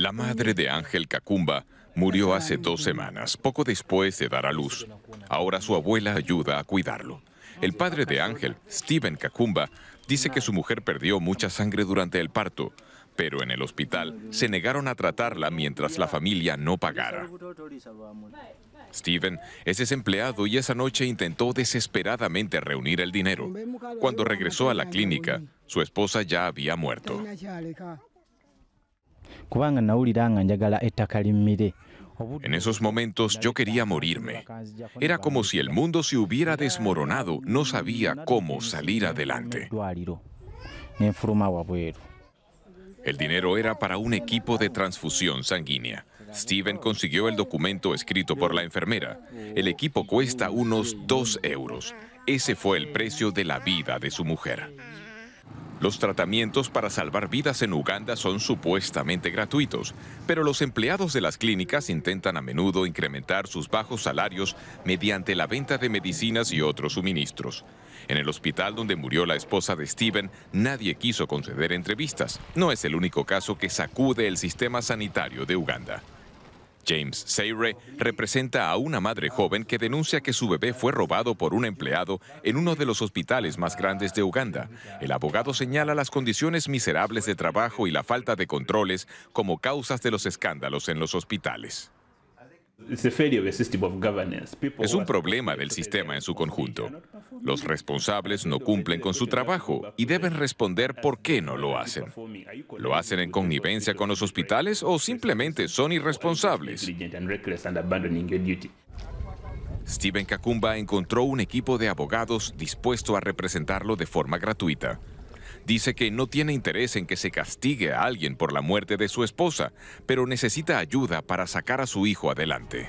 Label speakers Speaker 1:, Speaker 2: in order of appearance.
Speaker 1: La madre de Ángel Kakumba murió hace dos semanas, poco después de dar a luz. Ahora su abuela ayuda a cuidarlo. El padre de Ángel, Steven Kakumba, dice que su mujer perdió mucha sangre durante el parto, pero en el hospital se negaron a tratarla mientras la familia no pagara. Steven es desempleado y esa noche intentó desesperadamente reunir el dinero. Cuando regresó a la clínica, su esposa ya había muerto. En esos momentos yo quería morirme. Era como si el mundo se hubiera desmoronado, no sabía cómo salir adelante. El dinero era para un equipo de transfusión sanguínea. Steven consiguió el documento escrito por la enfermera. El equipo cuesta unos dos euros. Ese fue el precio de la vida de su mujer. Los tratamientos para salvar vidas en Uganda son supuestamente gratuitos, pero los empleados de las clínicas intentan a menudo incrementar sus bajos salarios mediante la venta de medicinas y otros suministros. En el hospital donde murió la esposa de Steven, nadie quiso conceder entrevistas. No es el único caso que sacude el sistema sanitario de Uganda. James Seyre representa a una madre joven que denuncia que su bebé fue robado por un empleado en uno de los hospitales más grandes de Uganda. El abogado señala las condiciones miserables de trabajo y la falta de controles como causas de los escándalos en los hospitales. Es un problema del sistema en su conjunto. Los responsables no cumplen con su trabajo y deben responder por qué no lo hacen. ¿Lo hacen en connivencia con los hospitales o simplemente son irresponsables? Steven Kakumba encontró un equipo de abogados dispuesto a representarlo de forma gratuita. Dice que no tiene interés en que se castigue a alguien por la muerte de su esposa, pero necesita ayuda para sacar a su hijo adelante.